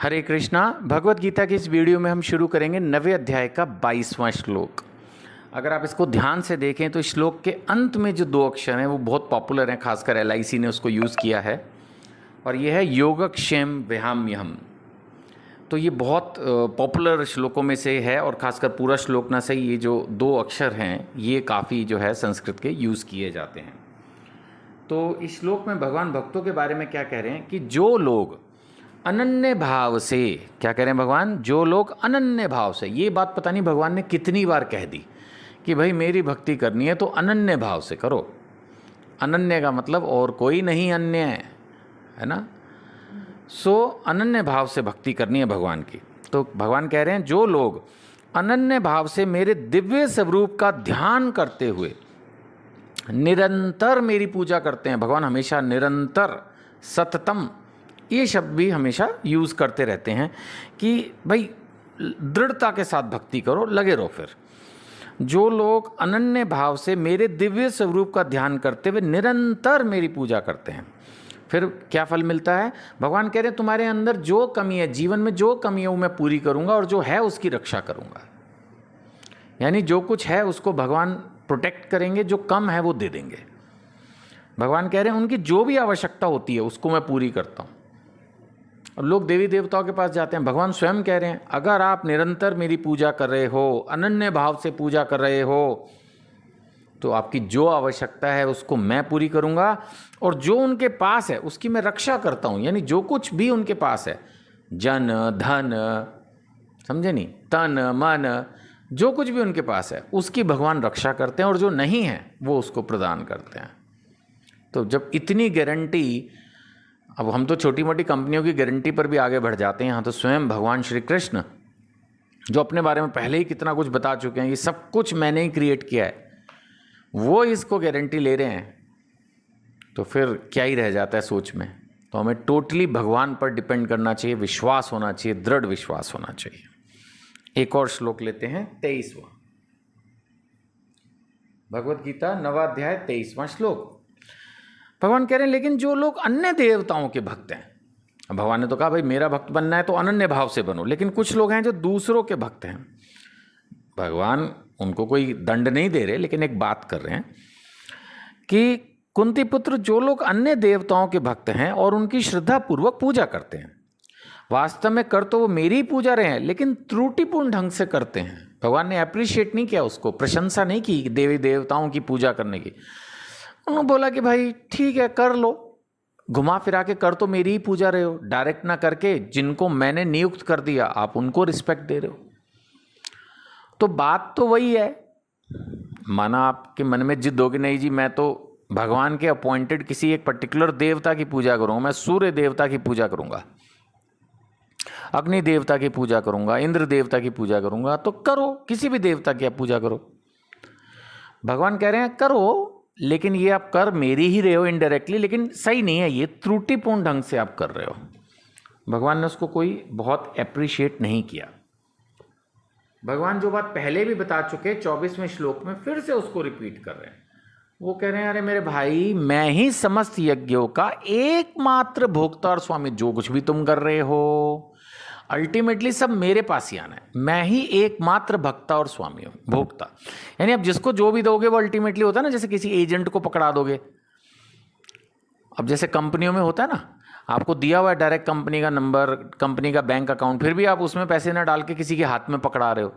हरे कृष्णा भगवत गीता की इस वीडियो में हम शुरू करेंगे नवे अध्याय का बाईसवां श्लोक अगर आप इसको ध्यान से देखें तो श्लोक के अंत में जो दो अक्षर हैं वो बहुत पॉपुलर हैं खासकर एल ने उसको यूज़ किया है और ये है योगक्षेम व्याम्यहम तो ये बहुत पॉपुलर श्लोकों में से है और खासकर पूरा श्लोक ना सही ये जो दो अक्षर हैं ये काफ़ी जो है संस्कृत के यूज़ किए जाते हैं तो इस श्लोक में भगवान भक्तों के बारे में क्या कह रहे हैं कि जो लोग अनन्य भाव से क्या कह रहे हैं भगवान जो लोग अनन्य भाव से ये बात पता नहीं भगवान ने कितनी बार कह दी कि भाई मेरी भक्ति करनी है तो अनन्य भाव से करो अनन्य का मतलब और कोई नहीं अन्य है है ना सो अनन्य भाव से भक्ति करनी है भगवान की तो भगवान कह रहे हैं जो लोग अनन्य भाव से मेरे दिव्य स्वरूप का ध्यान करते हुए निरंतर मेरी पूजा करते हैं भगवान हमेशा निरंतर सततम ये शब्द भी हमेशा यूज़ करते रहते हैं कि भाई दृढ़ता के साथ भक्ति करो लगे रहो फिर जो लोग अनन्य भाव से मेरे दिव्य स्वरूप का ध्यान करते हुए निरंतर मेरी पूजा करते हैं फिर क्या फल मिलता है भगवान कह रहे हैं तुम्हारे अंदर जो कमी है जीवन में जो कमी है वो मैं पूरी करूँगा और जो है उसकी रक्षा करूँगा यानी जो कुछ है उसको भगवान प्रोटेक्ट करेंगे जो कम है वो दे देंगे भगवान कह रहे हैं उनकी जो भी आवश्यकता होती है उसको मैं पूरी करता हूँ और लोग देवी देवताओं के पास जाते हैं भगवान स्वयं कह रहे हैं अगर आप निरंतर मेरी पूजा कर रहे हो अनन्य भाव से पूजा कर रहे हो तो आपकी जो आवश्यकता है उसको मैं पूरी करूँगा और जो उनके पास है उसकी मैं रक्षा करता हूँ यानी जो कुछ भी उनके पास है जन धन समझे नहीं तन मन जो कुछ भी उनके पास है उसकी भगवान रक्षा करते हैं और जो नहीं है वो उसको प्रदान करते हैं तो जब इतनी गारंटी अब हम तो छोटी मोटी कंपनियों की गारंटी पर भी आगे बढ़ जाते हैं यहाँ तो स्वयं भगवान श्री कृष्ण जो अपने बारे में पहले ही कितना कुछ बता चुके हैं ये सब कुछ मैंने ही क्रिएट किया है वो इसको गारंटी ले रहे हैं तो फिर क्या ही रह जाता है सोच में तो हमें टोटली भगवान पर डिपेंड करना चाहिए विश्वास होना चाहिए दृढ़ विश्वास होना चाहिए एक और श्लोक लेते हैं तेईसवा भगवद गीता नवाध्याय तेईसवा श्लोक भगवान कह रहे हैं लेकिन जो लोग अन्य देवताओं के भक्त हैं भगवान ने तो कहा भाई मेरा भक्त बनना है तो अनन्य भाव से बनो लेकिन कुछ लोग हैं जो दूसरों के भक्त हैं भगवान उनको कोई दंड नहीं दे रहे लेकिन एक बात कर रहे हैं कि कुंती पुत्र जो लोग अन्य देवताओं के भक्त हैं और उनकी श्रद्धा पूर्वक पूजा करते हैं वास्तव में कर तो वो मेरी ही पूजा रहे हैं लेकिन त्रुटिपूर्ण ढंग से करते हैं भगवान ने अप्रिशिएट नहीं किया उसको प्रशंसा नहीं की देवी देवताओं की पूजा करने की उन्होंने हाँ, बोला कि भाई ठीक है कर लो घुमा फिरा के कर तो मेरी ही पूजा रहे हो डायरेक्ट ना करके जिनको मैंने नियुक्त कर दिया आप उनको रिस्पेक्ट दे रहे हो तो बात तो वही है माना आपके मन में जिद होगी नहीं जी मैं तो भगवान के अपॉइंटेड किसी एक पर्टिकुलर देवता की पूजा करूँगा मैं सूर्य देवता की पूजा करूँगा अग्नि देवता की पूजा करूंगा इंद्र देवता की पूजा करूंगा तो करो किसी भी देवता की आप पूजा करो भगवान कह रहे हैं करो लेकिन ये आप कर मेरी ही रहे हो इनडायरेक्टली लेकिन सही नहीं है ये त्रुटिपूर्ण ढंग से आप कर रहे हो भगवान ने उसको कोई बहुत अप्रिशिएट नहीं किया भगवान जो बात पहले भी बता चुके चौबीसवें श्लोक में फिर से उसको रिपीट कर रहे हैं वो कह रहे हैं अरे मेरे भाई मैं ही समस्त यज्ञों का एकमात्र भोक्ता और स्वामी जो कुछ भी तुम कर रहे हो अल्टीमेटली सब मेरे पास ही आना है मैं ही एकमात्र भक्ता और स्वामी हूं भोक्ता यानी अब जिसको जो भी दोगे वो अल्टीमेटली होता है ना जैसे किसी एजेंट को पकड़ा दोगे अब जैसे कंपनियों में होता है ना आपको दिया हुआ है डायरेक्ट कंपनी का नंबर कंपनी का बैंक अकाउंट फिर भी आप उसमें पैसे ना डाल के किसी के हाथ में पकड़ा रहे हो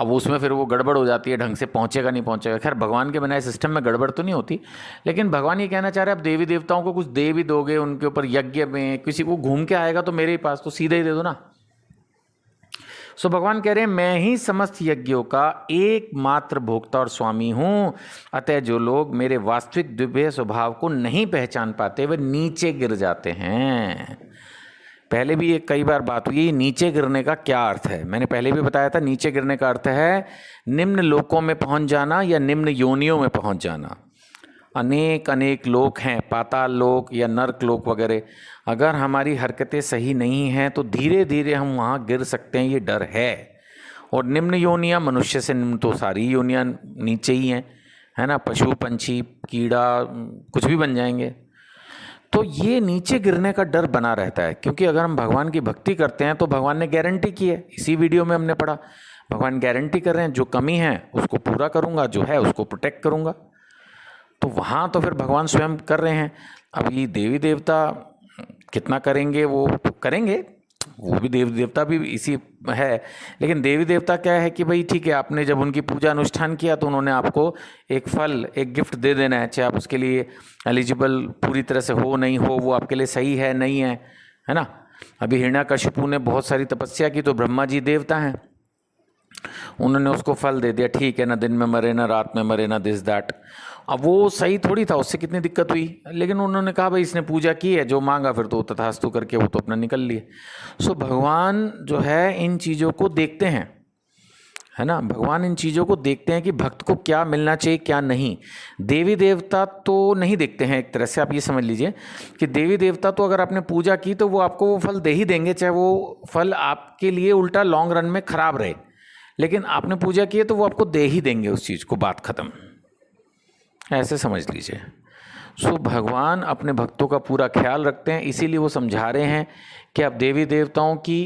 अब उसमें फिर वो गड़बड़ हो जाती है ढंग से पहुंचेगा नहीं पहुंचेगा खैर भगवान के बनाए सिस्टम में गड़बड़ तो नहीं होती लेकिन भगवान ये कहना चाह रहे हैं आप देवी देवताओं को कुछ दे भी दोगे उनके ऊपर यज्ञ में किसी को घूम के आएगा तो मेरे ही पास तो सीधे ही दे दो ना सो भगवान कह रहे हैं मैं ही समस्त यज्ञों का एकमात्र भोक्ता और स्वामी हूँ अतः जो लोग मेरे वास्तविक दिव्य स्वभाव को नहीं पहचान पाते वे नीचे गिर जाते हैं पहले भी एक कई बार बात हुई नीचे गिरने का क्या अर्थ है मैंने पहले भी बताया था नीचे गिरने का अर्थ है निम्न लोकों में पहुंच जाना या निम्न योनियों में पहुंच जाना अनेक अनेक लोक हैं पाताल लोक या नर्क लोक वगैरह अगर हमारी हरकतें सही नहीं हैं तो धीरे धीरे हम वहाँ गिर सकते हैं ये डर है और निम्न योनियाँ मनुष्य से निम्न तो सारी योनियाँ नीचे ही हैं है ना पशु पंछी कीड़ा कुछ भी बन जाएंगे तो ये नीचे गिरने का डर बना रहता है क्योंकि अगर हम भगवान की भक्ति करते हैं तो भगवान ने गारंटी की है इसी वीडियो में हमने पढ़ा भगवान गारंटी कर रहे हैं जो कमी है उसको पूरा करूँगा जो है उसको प्रोटेक्ट करूँगा तो वहाँ तो फिर भगवान स्वयं कर रहे हैं अब ये देवी देवता कितना करेंगे वो करेंगे वो भी देवी देवता भी इसी है लेकिन देवी देवता क्या है कि भाई ठीक है आपने जब उनकी पूजा अनुष्ठान किया तो उन्होंने आपको एक फल एक गिफ्ट दे देना है चाहे आप उसके लिए एलिजिबल पूरी तरह से हो नहीं हो वो आपके लिए सही है नहीं है है ना अभी कश्यपू ने बहुत सारी तपस्या की तो ब्रह्मा जी देवता हैं उन्होंने उसको फल दे दिया ठीक है ना दिन में मरे ना रात में मरे ना दिस दैट अब वो सही थोड़ी था उससे कितनी दिक्कत हुई लेकिन उन्होंने कहा भाई इसने पूजा की है जो मांगा फिर तो तथास्तु करके वो तो अपना निकल लिए सो भगवान जो है इन चीज़ों को देखते हैं है ना भगवान इन चीज़ों को देखते हैं कि भक्त को क्या मिलना चाहिए क्या नहीं देवी देवता तो नहीं देखते हैं एक तरह से आप ये समझ लीजिए कि देवी देवता तो अगर आपने पूजा की तो वो आपको वो फल दे ही देंगे चाहे वो फल आपके लिए उल्टा लॉन्ग रन में ख़राब रहे लेकिन आपने पूजा की है तो वो आपको दे ही देंगे उस चीज़ को बात ख़त्म ऐसे समझ लीजिए सो भगवान अपने भक्तों का पूरा ख्याल रखते हैं इसीलिए वो समझा रहे हैं कि आप देवी देवताओं की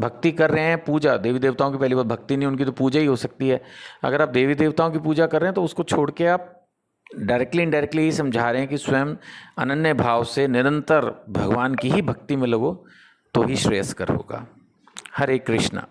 भक्ति कर रहे हैं पूजा देवी देवताओं की पहली बात भक्ति नहीं उनकी तो पूजा ही हो सकती है अगर आप देवी देवताओं की पूजा कर रहे हैं तो उसको छोड़ के आप डायरेक्टली इनडायरेक्टली ही समझा रहे हैं कि स्वयं अनन्य भाव से निरंतर भगवान की ही भक्ति में लगो तो ही श्रेयस्कर होगा हरे कृष्णा